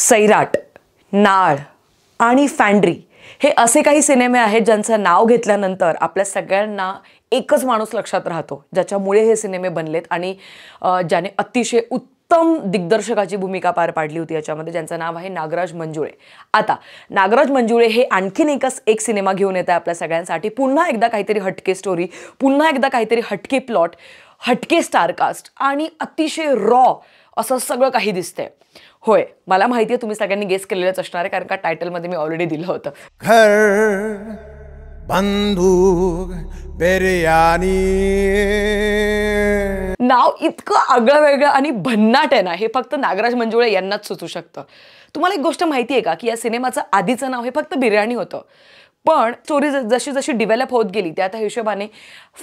सैराट नाळ आणि फँड्री हे असे काही सिनेमे आहेत ज्यांचं नाव घेतल्यानंतर आपल्या सगळ्यांना एकच माणूस लक्षात राहतो ज्याच्यामुळे हे सिनेमे बनलेत आणि ज्याने अतिशय उत्तम दिग्दर्शकाची भूमिका पार पाडली होती याच्यामध्ये ज्यांचं नाव आहे नागराज मंजुळे आता नागराज मंजुळे हे आणखीन एकच एक सिनेमा घेऊन येत आहे आपल्या सगळ्यांसाठी पुन्हा एकदा काहीतरी हटके स्टोरी पुन्हा एकदा काहीतरी हटके प्लॉट हटके स्टारकास्ट आणि अतिशय रॉ असं सगळं काही दिसतंय होय मला माहिती आहे तुम्ही सगळ्यांनी गेस केलेलंच असणार आहे कारण का टायटलमध्ये मी ऑलरेडी दिलं होतं घर बंधू बिर्याणी नाव इतकं आगळं वेगळं आणि भन्नाट आहे ना हे फक्त नागराज मंजुळे यांनाच सुचू शकतं तुम्हाला एक गोष्ट माहिती आहे का की या सिनेमाचं आधीचं नाव हे फक्त बिर्याणी होतं पण स्टोरी जशी जशी डिव्हलप होत गेली त्या त्या हिशोबाने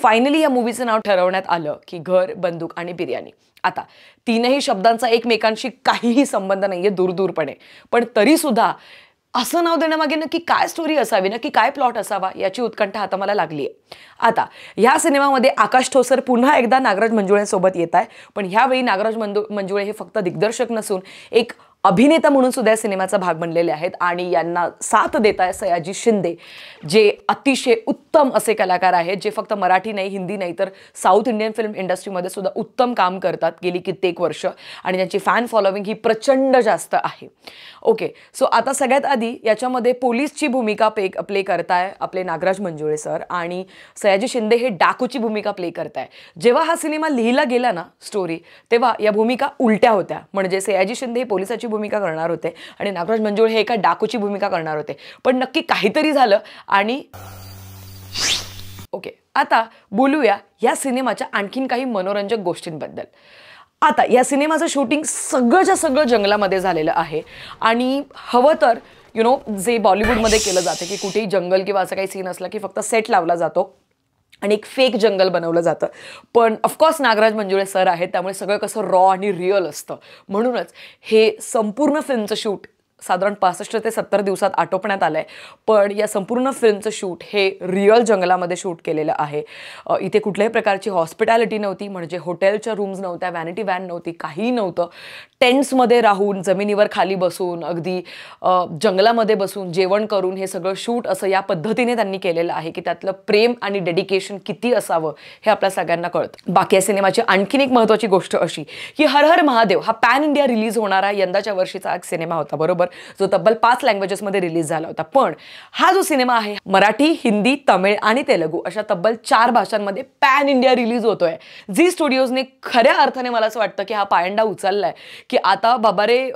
फायनली या मूवीचं नाव ठरवण्यात आलं की घर बंदूक आणि बिर्याणी आता तीनही शब्दांचा एकमेकांशी काहीही संबंध नाही आहे दूरदूरपणे पण तरीसुद्धा असं नाव देण्यामागे की काय स्टोरी असावी ना की काय प्लॉट असावा याची उत्कंठा आता मला लागली आहे आता ह्या सिनेमामध्ये आकाश ठोसर पुन्हा एकदा नागराज मंजुळेसोबत येत आहे पण ह्यावेळी नागराज मंजु मंजुळे हे फक्त दिग्दर्शक नसून एक अभिनेता म्हणून सुद्धा या सिनेमाचा भाग बनलेले आहेत आणि यांना साथ देत आहे सयाजी शिंदे जे अतिशय उत्तम असे कलाकार आहेत जे फक्त मराठी नाही हिंदी नाही तर साऊथ इंडियन फिल्म इंडस्ट्रीमध्ये सुद्धा उत्तम काम करतात गेली कित्येक वर्ष आणि त्यांची फॅन फॉलोविंग ही प्रचंड जास्त आहे ओके सो आता सगळ्यात आधी याच्यामध्ये पोलीसची भूमिका पे प्ले करताय आपले नागराज मंजुळे सर आणि सयाजी शिंदे हे डाकूची भूमिका प्ले करताय जेव्हा हा सिनेमा लिहिला गेला ना स्टोरी तेव्हा या भूमिका उलट्या होत्या म्हणजे सयाजी शिंदे हे पोलिसाची भूमिका करणार होते आणि नागराज मंजुळ हे एका डाकूची भूमिका करणार होते पण नक्की काहीतरी झालं आणि ओके आता बोलूया या सिनेमाच्या आणखीन काही मनोरंजक गोष्टींबद्दल आता या सिनेमाचं शूटिंग सगळंच्या सगळं जंगलामध्ये झालेलं आहे आणि हवं तर यु नो जे बॉलिवूडमध्ये केलं जातं की कुठेही जंगल किंवा असं काही सीन असला की फक्त सेट लावला जातो आणि एक फेक जंगल बनवलं जातं पण ऑफकोर्स नागराज मंजुळे सर आहेत त्यामुळे सगळं कसं रॉ आणि रिअल असतं म्हणूनच हे संपूर्ण फिल्मचं शूट साधारण पासष्ट ते सत्तर दिवसात आटोपण्यात आलं आहे पण या संपूर्ण फिल्मचं शूट हे रिअल जंगलामध्ये शूट केलेलं आहे इथे कुठल्याही प्रकारची हॉस्पिटॅलिटी नव्हती म्हणजे हॉटेलच्या रूम्स नव्हत्या व्हॅनिटी व्हॅन नव्हती काहीही नव्हतं टेंट्समध्ये राहून जमिनीवर खाली बसून अगदी जंगलामध्ये बसून जेवण करून हे सगळं शूट असं या पद्धतीने त्यांनी केलेलं आहे की त्यातलं प्रेम आणि डेडिकेशन किती असावं हे आपल्या सगळ्यांना कळतं बाकी या सिनेमाची आणखीन एक महत्त्वाची गोष्ट अशी की हर हर महादेव हा पॅन इंडिया रिलीज होणारा यंदाच्या वर्षीचा एक सिनेमा होता बरोबर जो तब्बल पाच लँग्वेजेसमध्ये रिलीज झाला होता पण हा जो सिनेमा आहे मराठी हिंदी तमिळ आणि तेलगू अशा तब्बल चार भाषांमध्ये पॅन इंडिया रिलीज होतोय झी स्टुडिओजने खऱ्या अर्थाने मला असं वाटतं की हा पायंडा उचललाय की आता बाबा रे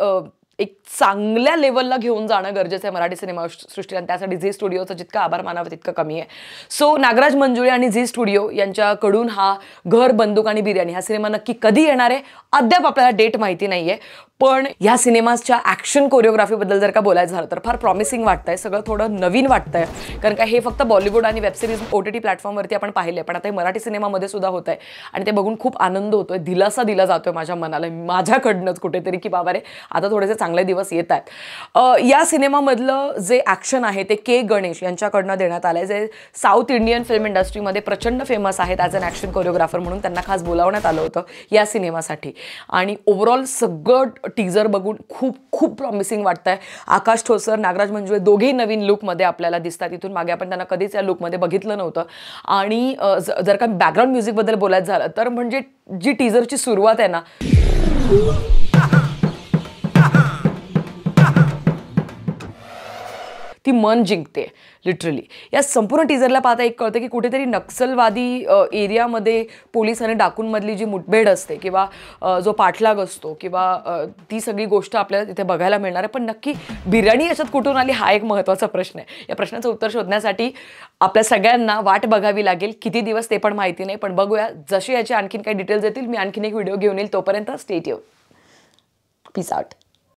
एक चांगल्या लेवलला घेऊन जाणं गरजेचं आहे मराठी सिनेमा सृष्टी आणि त्यासाठी झी स्टुडिओचं जितकं आभार मानावं तितकं कमी आहे सो नागराज मंजुळे आणि झी स्टुडिओ यांच्याकडून हा घर बंदूक आणि बिर्याणी हा सिनेमा नक्की कधी येणार आहे अद्याप आपल्याला डेट माहिती नाही पण या सिनेमाच्या ॲक्शन कोरिओग्राफीबद्दल जर का बोलायचं झालं तर फार प्रॉमिसिंग वाटतंय सगळं थोडं नवीन वाटतंय कारण का हे फक्त बॉलिवूड आणि सिरीज ओ टी टी प्लॅटफॉर्मवरती आपण पाहिले पण आता हे मराठी सिनेमामध्ये सुद्धा होत आहे आणि ते बघून खूप आनंद होतोय दिलासा दिला जातोय माझ्या मनाला माझ्याकडनंच कुठेतरी की बाबा रे आता थोडेसे चांगले दिवस येत आहेत या सिनेमामधलं जे ॲक्शन आहे ते के गणेश यांच्याकडनं देण्यात आलं आहे जे साऊथ इंडियन फिल्म इंडस्ट्रीमध्ये प्रचंड फेमस आहेत ॲज अन ॲक्शन कोरिओग्राफर म्हणून त्यांना खास बोलावण्यात आलं होतं या सिनेमासाठी आणि ओव्हरऑल सगळं टीजर बघून खूप खूप प्रॉमिसिंग वाटत आहे आकाश ठोसर नागराज मंजुळे दोघेही नवीन लुकमध्ये आपल्याला दिसतात इथून मागे आपण त्यांना कधीच या लुकमध्ये बघितलं नव्हतं आणि जर का बॅकग्राऊंड म्युझिकबद्दल बोलायचं झालं तर म्हणजे जी टीजरची सुरुवात आहे ना ती मन जिंकते लिटरली या संपूर्ण टीजरला पाहता एक कळतं की कुठेतरी नक्सलवादी एरियामध्ये पोलीस आणि डाकूंमधली जी मुठभेड असते किंवा जो पाठलाग असतो किंवा ती सगळी गोष्ट आपल्याला तिथे बघायला मिळणार आहे पण नक्की बिर्याणी याच्यात कुठून आली हा एक महत्त्वाचा प्रश्न आहे या प्रश्नाचं उत्तर शोधण्यासाठी आपल्या सगळ्यांना वाट बघावी लागेल किती दिवस ते पण माहिती नाही पण बघूया जसे याचे आणखीन काही डिटेल्स येतील मी आणखीन एक व्हिडिओ घेऊन येईल तोपर्यंत स्टेट येऊ पीस आउट